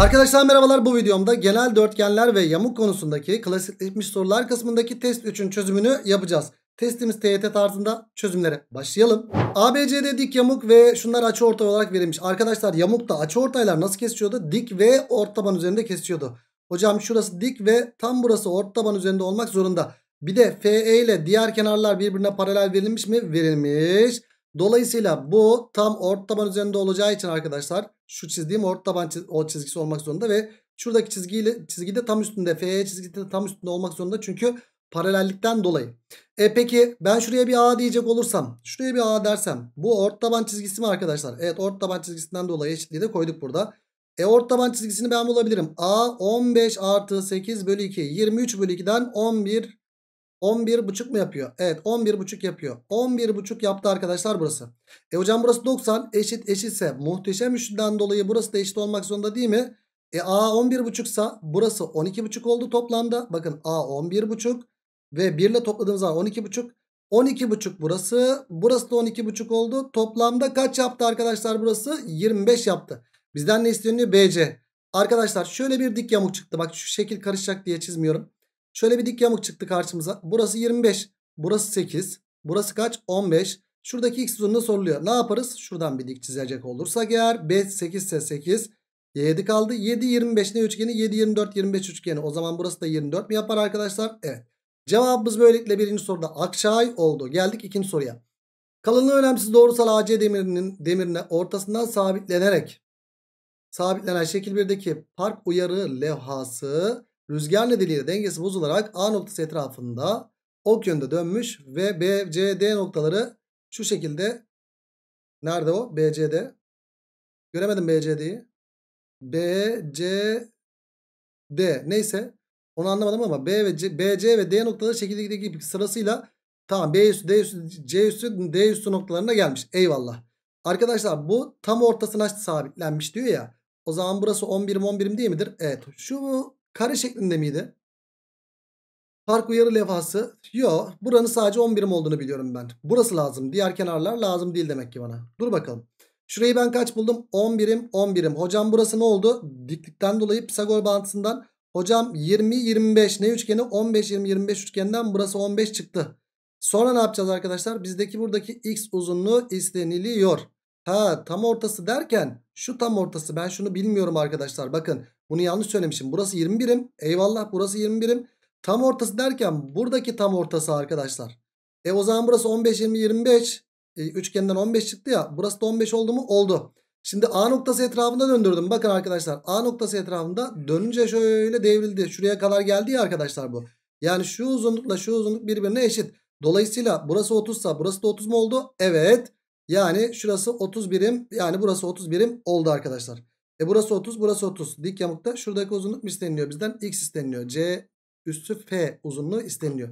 Arkadaşlar merhabalar bu videomda genel dörtgenler ve yamuk konusundaki klasikleşmiş sorular kısmındaki test 3'ün çözümünü yapacağız. Testimiz TYT tarzında çözümlere başlayalım. ABCD dik yamuk ve şunlar açı açıortay olarak verilmiş. Arkadaşlar yamukta açı ortaylar nasıl kesiyordu? Dik ve ort taban üzerinde kesiyordu. Hocam şurası dik ve tam burası ort taban üzerinde olmak zorunda. Bir de FE ile diğer kenarlar birbirine paralel verilmiş mi? Verilmiş. Dolayısıyla bu tam ort taban üzerinde olacağı için arkadaşlar şu çizdiğim orta taban çiz o çizgisi olmak zorunda ve şuradaki çizgiyle çizgide tam üstünde FE de tam üstünde olmak zorunda çünkü paralellikten dolayı. E peki ben şuraya bir A diyecek olursam şuraya bir A dersem bu orta taban çizgisi mi arkadaşlar? Evet orta taban çizgisinden dolayı eşitliği de koyduk burada. E orta taban çizgisini ben bulabilirim. A 15 artı 8 bölü 2 23 bölü 2'den 11 11,5 mu yapıyor? Evet 11,5 yapıyor. 11,5 yaptı arkadaşlar burası. E hocam burası 90 eşit eşitse muhteşem üçlüden dolayı burası da eşit olmak zorunda değil mi? E A 11,5 sa burası 12,5 oldu toplamda. Bakın A 11,5 ve 1 ile topladığımız zaman 12,5. 12,5 burası. Burası da 12,5 oldu. Toplamda kaç yaptı arkadaşlar burası? 25 yaptı. Bizden ne isteniyor? BC. Arkadaşlar şöyle bir dik yamuk çıktı. Bak şu şekil karışacak diye çizmiyorum. Şöyle bir dik yamuk çıktı karşımıza. Burası 25. Burası 8. Burası kaç? 15. Şuradaki x uzunluğu soruluyor. Ne yaparız? Şuradan bir dik çizecek olursak eğer. B 8 ise 8. 7 kaldı. 7 25 ne üçgeni? 7 24 25 üçgeni. O zaman burası da 24 mi yapar arkadaşlar? Evet. Cevabımız böylelikle birinci soruda akşay oldu. Geldik ikinci soruya. Kalınlığı önemsiz doğrusal AC demirinin demirine ortasından sabitlenerek sabitlenen şekil 1'deki park uyarı levhası Rüzgar nedeniyle dengesi bozularak A noktası etrafında ok yönde dönmüş ve B, C, D noktaları şu şekilde nerede o? B, C, D. Göremedim B, C, D'yi. B, C, D neyse onu anlamadım ama B ve C, B, C ve D noktaları şekildeki sırasıyla tamam B üstü, D üstü, C üstü, D üstü noktalarına gelmiş. Eyvallah. Arkadaşlar bu tam ortasına sabitlenmiş diyor ya. O zaman burası 11'im 11'im değil midir? Evet. Şu Kare şeklinde miydi? Park uyarı levhası. Yo buranın sadece 11 birim olduğunu biliyorum ben. Burası lazım. Diğer kenarlar lazım değil demek ki bana. Dur bakalım. Şurayı ben kaç buldum? 11'im, 11'im. Hocam burası ne oldu? Diklikten dolayı Pisagor bağıntısından. Hocam 20-25 ne üçgeni? 15-20-25 üçgenden burası 15 çıktı. Sonra ne yapacağız arkadaşlar? Bizdeki buradaki x uzunluğu isteniliyor. Ha tam ortası derken şu tam ortası ben şunu bilmiyorum arkadaşlar. Bakın bunu yanlış söylemişim. Burası 21'im. Eyvallah burası 21'im. Tam ortası derken buradaki tam ortası arkadaşlar. E o zaman burası 15, 20, 25. E, üçgenden 15 çıktı ya. Burası da 15 oldu mu? Oldu. Şimdi A noktası etrafında döndürdüm. Bakın arkadaşlar A noktası etrafında dönünce şöyle devrildi. Şuraya kadar geldi ya arkadaşlar bu. Yani şu uzunlukla şu uzunluk birbirine eşit. Dolayısıyla burası 30 sa burası da 30 mu oldu? Evet. Yani şurası 31'im. yani burası 31'im oldu arkadaşlar. E burası 30 burası 30. Dik yamukta şuradaki uzunluk mu isteniliyor bizden? X isteniliyor. C üstü F uzunluğu isteniliyor.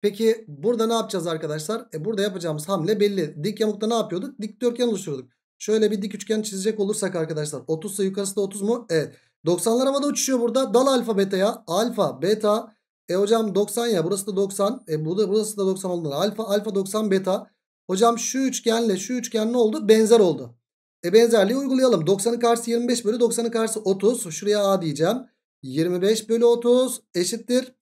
Peki burada ne yapacağız arkadaşlar? E burada yapacağımız hamle belli. Dik yamukta ne yapıyorduk? Dikdörtgen oluşturduk. Şöyle bir dik üçgen çizecek olursak arkadaşlar 30 ise yukarısı da 30 mu? Evet. 90'lar havada uçuşuyor burada. Dal alfa beta ya? Alfa beta. E hocam 90 ya burası da 90. E bu burası da 90 olduğundan alfa. Alfa 90 beta. Hocam şu üçgenle şu üçgen ne oldu? Benzer oldu. E benzerliği uygulayalım. 90'ın karşısı 25 bölü 90'ın karşısı 30. Şuraya A diyeceğim. 25 bölü 30 eşittir.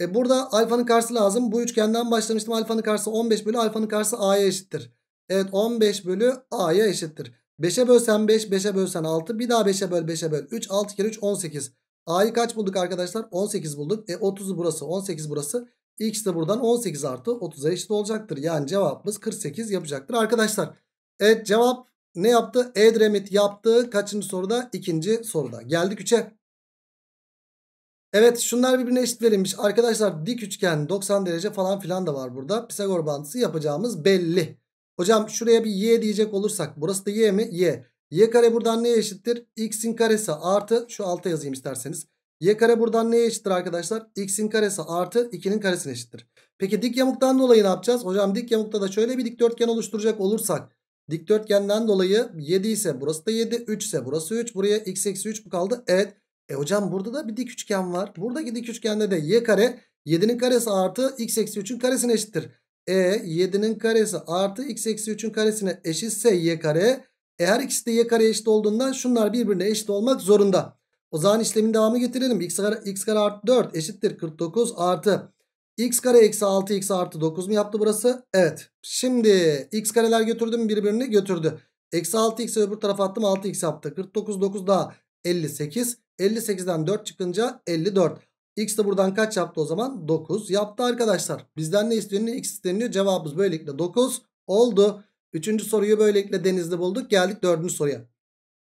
E burada alfanın karşısı lazım. Bu üçgenden başlamıştım. Alfanın karşısı 15 bölü alfanın karşısı A'ya eşittir. Evet 15 bölü A'ya eşittir. 5'e bölsen 5, 5'e bölsen 6. Bir daha 5'e böl, 5'e böl. 3, 6 kere 3, 18. A'yı kaç bulduk arkadaşlar? 18 bulduk. E 30'u burası, 18 burası. X de buradan 18 artı 30'a eşit olacaktır. Yani cevabımız 48 yapacaktır arkadaşlar. Evet cevap ne yaptı? Edremit yaptı. Kaçıncı soruda? İkinci soruda. Geldik 3'e. Evet şunlar birbirine eşit verilmiş. Arkadaşlar dik üçgen 90 derece falan filan da var burada. Pisagor bantısı yapacağımız belli. Hocam şuraya bir y diyecek olursak. Burası da y mi? Y. Y kare buradan neye eşittir? X'in karesi artı şu alta yazayım isterseniz. Y kare buradan neye eşittir arkadaşlar? X'in karesi artı 2'nin karesine eşittir. Peki dik yamuktan dolayı ne yapacağız? Hocam dik yamukta da şöyle bir dikdörtgen oluşturacak olursak. Dikdörtgenden dolayı 7 ise burası da 7. 3 ise burası 3. Buraya x eksi 3 bu kaldı. Evet. E hocam burada da bir dik üçgen var. Buradaki dik üçgende de y kare 7'nin karesi artı x eksi 3'ün karesine eşittir. E 7'nin karesi artı x eksi 3'ün karesine eşitse y kare. Eğer ikisi de y kare eşit olduğundan şunlar birbirine eşit olmak zorunda. O zaman işlemin devamı getirelim. x kare, x kare artı 4 eşittir 49 artı x kare eksi 6x artı 9 mu yaptı burası? Evet. Şimdi x kareler götürdü mü birbirini götürdü. Eksi 6x'i öbür tarafa attım 6x yaptı. 49 9 daha 58. 58'den 4 çıkınca 54. X de buradan kaç yaptı o zaman? 9 yaptı arkadaşlar. Bizden ne isteniyor? X isteniyor. Cevabımız böylelikle 9 oldu. Üçüncü soruyu böylelikle denizli bulduk. Geldik dördüncü soruya.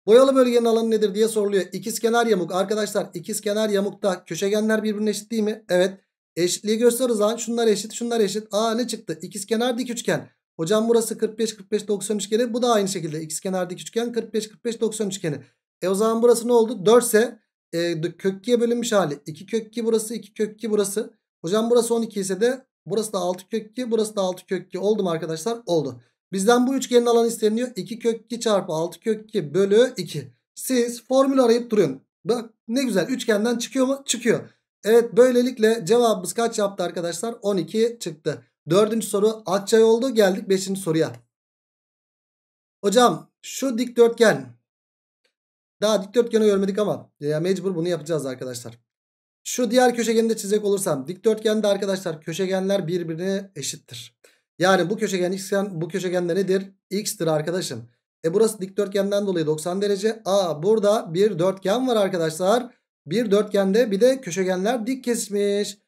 Boyalı bölgenin alanı nedir diye soruluyor. İkiz kenar yamuk. Arkadaşlar ikiz kenar yamukta köşegenler birbirine eşit değil mi? Evet. Eşitliği gösteriyoruz lan. Şunlar eşit, şunlar eşit. Aa ne çıktı? İkizkenar dik üçgen. Hocam burası 45 45 90 üçgeni. Bu da aynı şekilde ikizkenar dik üçgen 45 45 90 üçgeni. E o zaman burası ne oldu? 4 ise e, kök 2'ye bölünmüş hali. 2 kök 2 burası, 2 kök 2 burası. Hocam burası 12 ise de burası da 6 kök 2, burası da 6 kök 2 oldu mu arkadaşlar? Oldu. Bizden bu üçgenin alanı isteniyor. 2 kök 2 çarpı 6 kök 2 bölü 2. Siz formül arayıp durun. Bak ne güzel üçgenden çıkıyor mu? Çıkıyor. Evet böylelikle cevabımız kaç yaptı arkadaşlar? 12 çıktı. Dördüncü soru açay oldu. Geldik beşinci soruya. Hocam şu dikdörtgen. Daha dikdörtgeni görmedik ama ya mecbur bunu yapacağız arkadaşlar. Şu diğer köşegeni de çizecek olursam dikdörtgende arkadaşlar köşegenler birbirine eşittir. Yani bu köşegen x'ken bu köşegende nedir? x'tir arkadaşım. E burası dikdörtgenden dolayı 90 derece. Aa burada bir dörtgen var arkadaşlar. Bir dörtgende bir de köşegenler dik kesmiş.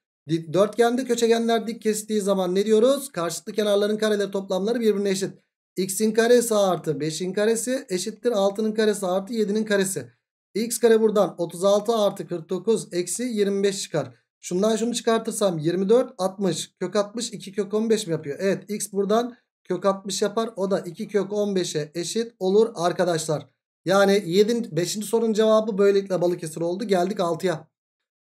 Dörtgende köşegenler dik kestiği zaman ne diyoruz? Karşılıklı kenarların kareleri toplamları birbirine eşit. X'in karesi artı 5'in karesi eşittir 6'nın karesi artı 7'nin karesi. X kare buradan 36 artı 49 eksi 25 çıkar. Şundan şunu çıkartırsam 24 60 kök 60 2 kök 15 mi yapıyor? Evet x buradan kök 60 yapar o da 2 kök 15'e eşit olur arkadaşlar. Yani 7. 5. sorunun cevabı böylelikle Balıkesir oldu. Geldik 6'ya.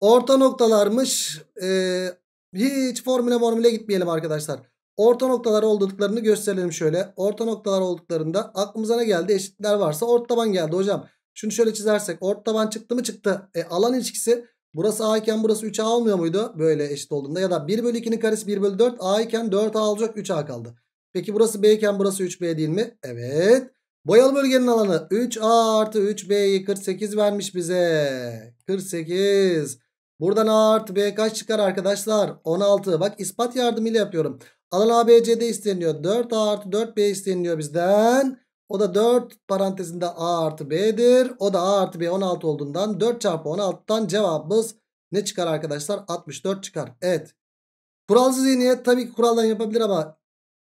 Orta noktalarmış. Ee, hiç formüle formüle gitmeyelim arkadaşlar. Orta noktalar olduklarını gösterelim şöyle. Orta noktalar olduklarında aklımıza ne geldi? Eşitler varsa ort taban geldi hocam. Şunu şöyle çizersek ort taban çıktı mı çıktı. E, alan ilişkisi burası A iken burası 3A olmuyor muydu? Böyle eşit olduğunda ya da 1 bölü 2'nin karesi 1 bölü 4 A iken 4A olacak 3A kaldı. Peki burası B iken burası 3B değil mi? Evet. Boyalı bölgenin alanı 3A artı 3B'yi 48 vermiş bize. 48. Buradan A artı B kaç çıkar arkadaşlar? 16. Bak ispat yardımıyla yapıyorum. Alan ABC'de isteniyor. 4A artı 4B isteniyor bizden. O da 4 parantezinde A artı B'dir. O da A artı B 16 olduğundan 4 çarpı 16'tan cevabımız ne çıkar arkadaşlar? 64 çıkar. Evet. Kuralsız zihniyet tabii ki kuraldan yapabilir ama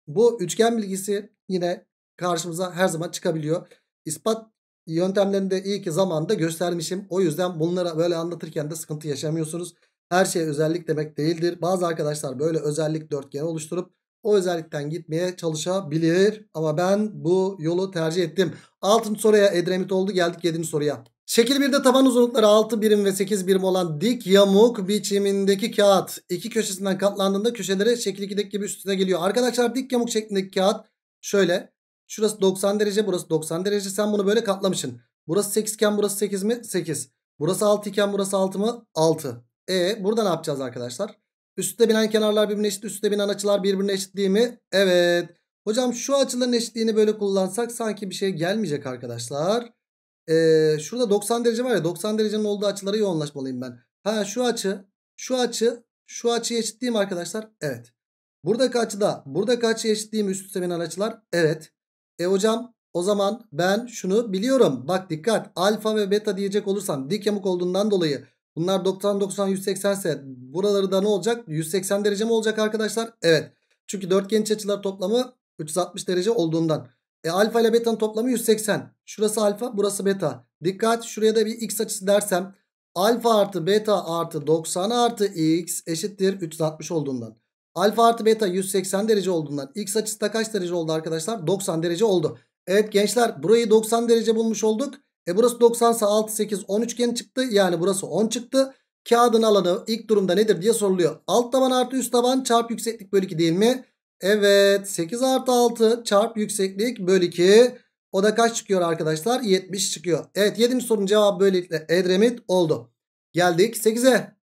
bu üçgen bilgisi yine karşımıza her zaman çıkabiliyor. İspat yöntemlerini de iyi ki zamanda göstermişim. O yüzden bunlara böyle anlatırken de sıkıntı yaşamıyorsunuz. Her şey özellik demek değildir. Bazı arkadaşlar böyle özellik dörtgeni oluşturup o özellikten gitmeye çalışabilir. Ama ben bu yolu tercih ettim. Altın soruya Edremit oldu. Geldik 7. soruya. Şekil 1'de taban uzunlukları 6 birim ve 8 birim olan dik yamuk biçimindeki kağıt iki köşesinden katlandığında köşeleri şekil 2'deki gibi üstüne geliyor. Arkadaşlar dik yamuk şeklindeki kağıt şöyle Şurası 90 derece burası 90 derece. Sen bunu böyle katlamışsın. Burası 8 iken burası 8 mi? 8. Burası 6 iken burası 6 mı? 6. E burada ne yapacağız arkadaşlar? Üstte binen kenarlar birbirine eşit. Üstte binen açılar birbirine eşit değil mi? Evet. Hocam şu açıların eşitliğini böyle kullansak sanki bir şey gelmeyecek arkadaşlar. Ee, şurada 90 derece var ya 90 derecenin olduğu açılara yoğunlaşmalıyım ben. Ha şu açı, şu açı, şu açıya eşit değil mi arkadaşlar? Evet. Buradaki açıda buradaki açı eşit değil mi üst üste binen açılar? Evet. E hocam o zaman ben şunu biliyorum. Bak dikkat alfa ve beta diyecek olursam dik yamuk olduğundan dolayı bunlar 90 90 180 ise buraları da ne olacak? 180 derece mi olacak arkadaşlar? Evet. Çünkü dörtgen iç açılar toplamı 360 derece olduğundan. E alfa ile beta'nın toplamı 180. Şurası alfa burası beta. Dikkat şuraya da bir x açısı dersem alfa artı beta artı 90 artı x eşittir 360 olduğundan. Alfa artı beta 180 derece olduğundan x açısı da kaç derece oldu arkadaşlar? 90 derece oldu. Evet gençler burayı 90 derece bulmuş olduk. E burası 90 ise 6, 8, 10 üçgen çıktı. Yani burası 10 çıktı. Kağıdın alanı ilk durumda nedir diye soruluyor. Alt taban artı üst taban çarp yükseklik bölü 2 değil mi? Evet 8 artı 6 çarp yükseklik bölü 2. O da kaç çıkıyor arkadaşlar? 70 çıkıyor. Evet 7. sorunun cevabı böylelikle Edremit oldu. Geldik 8'e.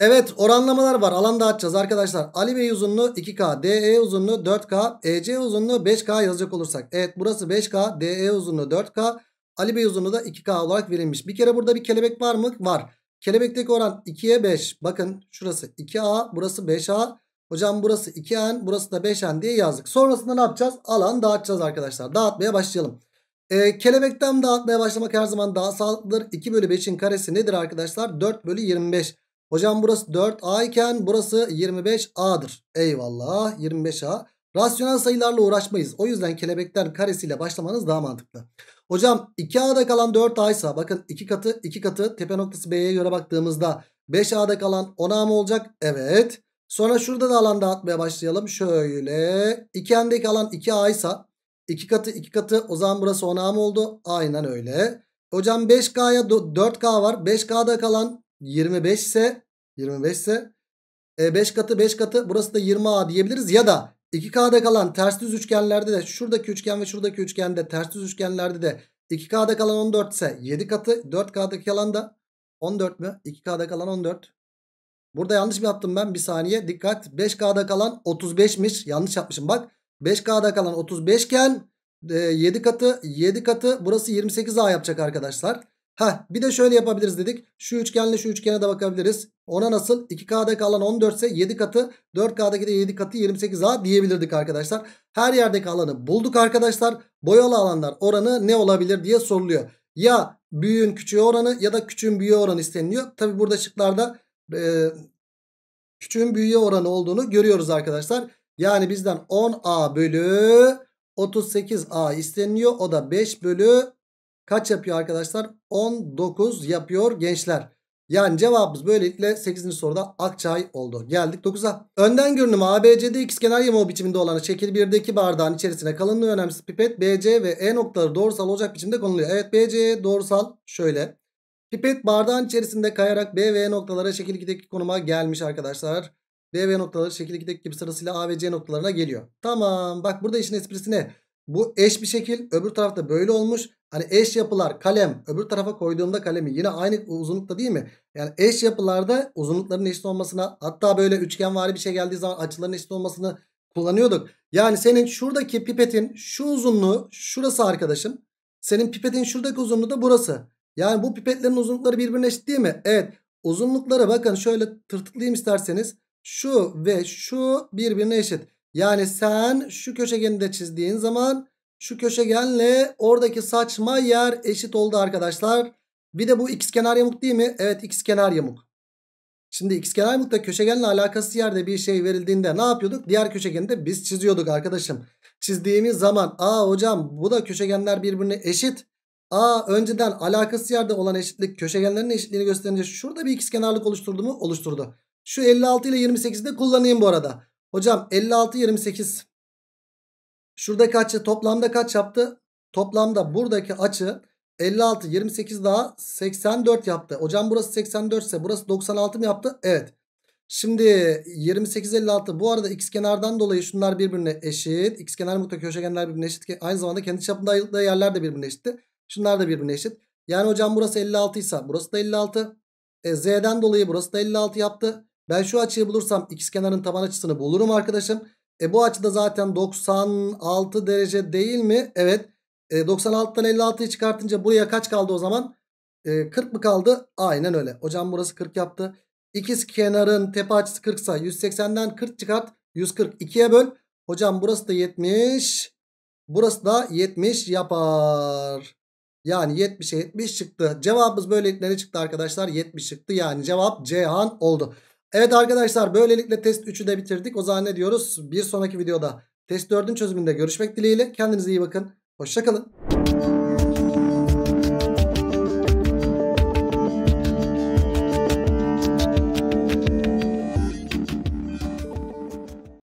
Evet oranlamalar var. Alan dağıtacağız arkadaşlar. Ali Bey uzunluğu 2K. DE uzunluğu 4K. EC uzunluğu 5K yazacak olursak. Evet burası 5K. DE uzunluğu 4K. Ali Bey uzunluğu da 2K olarak verilmiş. Bir kere burada bir kelebek var mı? Var. Kelebekteki oran 2'ye 5. Bakın şurası 2A. Burası 5A. Hocam burası 2N. Burası da 5N diye yazdık. Sonrasında ne yapacağız? Alan dağıtacağız arkadaşlar. Dağıtmaya başlayalım. Ee, kelebekten dağıtmaya başlamak her zaman daha sağlıklıdır. 2 bölü 5'in karesi nedir arkadaşlar? 4 bölü 25. Hocam burası 4A iken burası 25A'dır. Eyvallah 25A. Rasyonel sayılarla uğraşmayız. O yüzden kelebekler karesiyle başlamanız daha mantıklı. Hocam 2A'da kalan 4A ise bakın 2 katı 2 katı tepe noktası B'ye göre baktığımızda 5A'da kalan 10A mı olacak? Evet. Sonra şurada da alan dağıtmaya başlayalım. Şöyle 2N'deki alan 2A ise 2 katı 2 katı o zaman burası 10A mı oldu? Aynen öyle. Hocam 5K'ya 4K var. 5K'da kalan 25 ise 25 ise e 5 katı 5 katı burası da 20A diyebiliriz. Ya da 2K'da kalan ters düz üçgenlerde de şuradaki üçgen ve şuradaki üçgende ters düz üçgenlerde de 2K'da kalan 14 ise 7 katı 4K'daki kalan da 14 mü? 2K'da kalan 14. Burada yanlış mı yaptım ben? Bir saniye dikkat. 5K'da kalan 35'miş. Yanlış yapmışım bak. 5K'da kalan 35 iken 7 katı 7 katı burası 28A yapacak arkadaşlar. Ha bir de şöyle yapabiliriz dedik. Şu üçgenle şu üçgene de bakabiliriz. Ona nasıl? 2K'daki kalan 14 ise 7 katı 4K'daki de 7 katı 28A diyebilirdik arkadaşlar. Her yerdeki alanı bulduk arkadaşlar. Boyalı alanlar oranı ne olabilir diye soruluyor. Ya büyüğün küçüğü oranı ya da küçüğün büyüğü oranı isteniliyor. Tabi burada şıklarda e, küçüğün büyüğü oranı olduğunu görüyoruz arkadaşlar. Yani bizden 10A bölü 38A isteniliyor. O da 5 bölü kaç yapıyor arkadaşlar? 19 yapıyor gençler. Yani cevabımız böylelikle 8. soruda Akçay oldu. Geldik 9'a. Önden görünüm ABC'de ikizkenar yamuğu biçiminde olan şekil 1'deki bardağın içerisine kalınlığı önemsiz pipet BC ve E noktaları doğrusal olacak biçimde konuluyor. Evet BC doğrusal şöyle. Pipet bardağın içerisinde kayarak B ve E noktalara şekil 2'deki konuma gelmiş arkadaşlar. B ve E noktaları şekil 2'deki gibi sırasıyla A ve C noktalarına geliyor. Tamam bak burada işin esprisi ne? Bu eş bir şekil öbür tarafta böyle olmuş. Hani eş yapılar kalem öbür tarafa koyduğumda kalemi yine aynı uzunlukta değil mi? Yani eş yapılarda uzunlukların eşit olmasına hatta böyle üçgenvari bir şey geldiği zaman açıların eşit olmasını kullanıyorduk. Yani senin şuradaki pipetin şu uzunluğu şurası arkadaşım. Senin pipetin şuradaki uzunluğu da burası. Yani bu pipetlerin uzunlukları birbirine eşit değil mi? Evet. Uzunlukları bakın şöyle tırtıklayayım isterseniz. Şu ve şu birbirine eşit. Yani sen şu köşegeni de çizdiğin zaman şu köşegenle oradaki saçma yer eşit oldu arkadaşlar. Bir de bu x kenar yamuk değil mi? Evet x kenar yamuk. Şimdi x kenar yamukta köşegenle alakası yerde bir şey verildiğinde ne yapıyorduk? Diğer köşegeni de biz çiziyorduk arkadaşım. Çizdiğimiz zaman aa hocam bu da köşegenler birbirine eşit. Aa önceden alakası yerde olan eşitlik köşegenlerin eşitliğini gösterince şurada bir x kenarlık oluşturdu mu? Oluşturdu. Şu 56 ile 28'i de kullanayım bu arada. Hocam 56 28. şurada açı toplamda kaç yaptı? Toplamda buradaki açı 56 28 daha 84 yaptı. Hocam burası 84 ise burası 96 mı yaptı? Evet. Şimdi 28 56 bu arada x kenardan dolayı şunlar birbirine eşit. X kenar mutlaka köşegenler birbirine eşit. Aynı zamanda kendi çapında ayrıldığı yerler de birbirine eşit Şunlar da birbirine eşit. Yani hocam burası 56 ise burası da 56. E, Z'den dolayı burası da 56 yaptı. Ben şu açıyı bulursam x kenarın taban açısını bulurum arkadaşım. E bu açıda zaten 96 derece değil mi? Evet. E, 96'dan 56'yı çıkartınca buraya kaç kaldı o zaman? E, 40 mı kaldı? Aynen öyle. Hocam burası 40 yaptı. İkiz kenarın tepe açısı 40 sa 180'den 40 çıkart. 140 2'ye böl. Hocam burası da 70. Burası da 70 yapar. Yani 70'e 70 çıktı. Cevabımız böyle nereye çıktı arkadaşlar? 70 çıktı. Yani cevap Ceyhan oldu. Evet arkadaşlar böylelikle test 3'ü de bitirdik. O zaman ne diyoruz? Bir sonraki videoda test 4'ün çözümünde görüşmek dileğiyle. Kendinize iyi bakın. Hoşçakalın.